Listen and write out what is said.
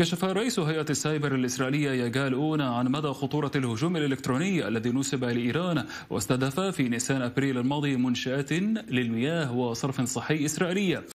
كشف رئيس هيئة السايبر الإسرائيلية يجال أونا عن مدى خطورة الهجوم الإلكتروني الذي نسب لإيران واستهدف في نيسان أبريل الماضي منشآت للمياه وصرف صحي إسرائيلية